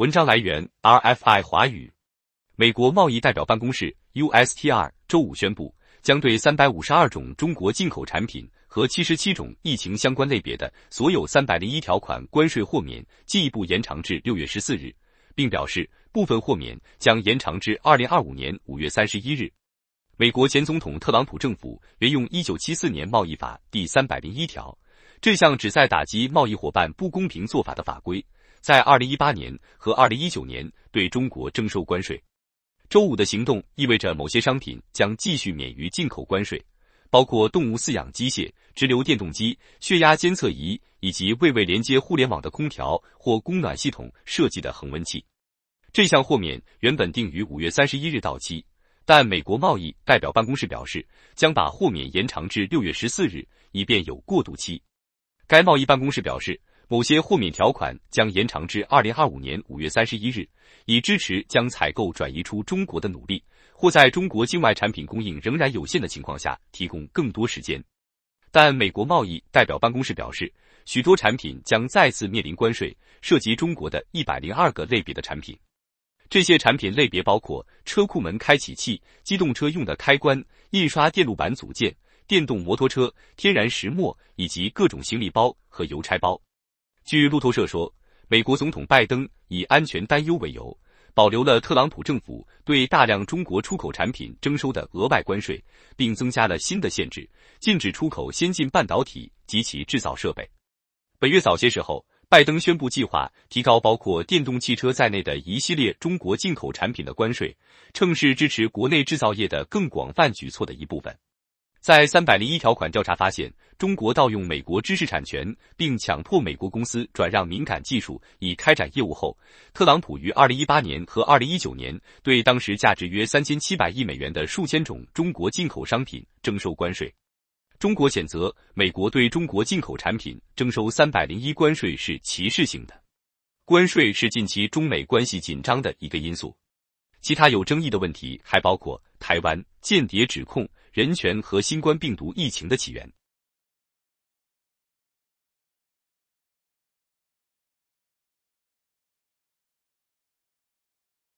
文章来源：RFI 华语。美国贸易代表办公室 （USTR） 周五宣布，将对三百五十二种中国进口产品和七十七种疫情相关类别的所有三百零一条款关税豁免进一步延长至六月十四日，并表示部分豁免将延长至二零二五年五月三十一日。美国前总统特朗普政府援用一九七四年贸易法第三百零一条，这项旨在打击贸易伙伴不公平做法的法规。在二零一八年和二零一九年对中国征收关税。周五的行动意味着某些商品将继续免于进口关税，包括动物饲养机械、直流电动机、血压监测仪以及未未连接互联网的空调或供暖系统设计的恒温器。这项豁免原本定于五月三十一日到期，但美国贸易代表办公室表示，将把豁免延长至六月十四日，以便有过渡期。该贸易办公室表示。某些豁免条款将延长至二零二五年五月三十一日，以支持将采购转移出中国的努力，或在中国境外产品供应仍然有限的情况下提供更多时间。但美国贸易代表办公室表示，许多产品将再次面临关税，涉及中国的一百零二个类别的产品。这些产品类别包括车库门开启器、机动车用的开关、印刷电路板组件、电动摩托车、天然石墨以及各种行李包和邮差包。据路透社说，美国总统拜登以安全担忧为由，保留了特朗普政府对大量中国出口产品征收的额外关税，并增加了新的限制，禁止出口先进半导体及其制造设备。本月早些时候，拜登宣布计划提高包括电动汽车在内的一系列中国进口产品的关税，正是支持国内制造业的更广泛举措的一部分。在三百零一条款调查发现，中国盗用美国知识产权，并强迫美国公司转让敏感技术以开展业务后，特朗普于二零一八年和二零一九年对当时价值约三千七百亿美元的数千种中国进口商品征收关税。中国谴责美国对中国进口产品征收三百零一关税是歧视性的，关税是近期中美关系紧张的一个因素。其他有争议的问题还包括台湾间谍指控。人权和新冠病毒疫情的起源。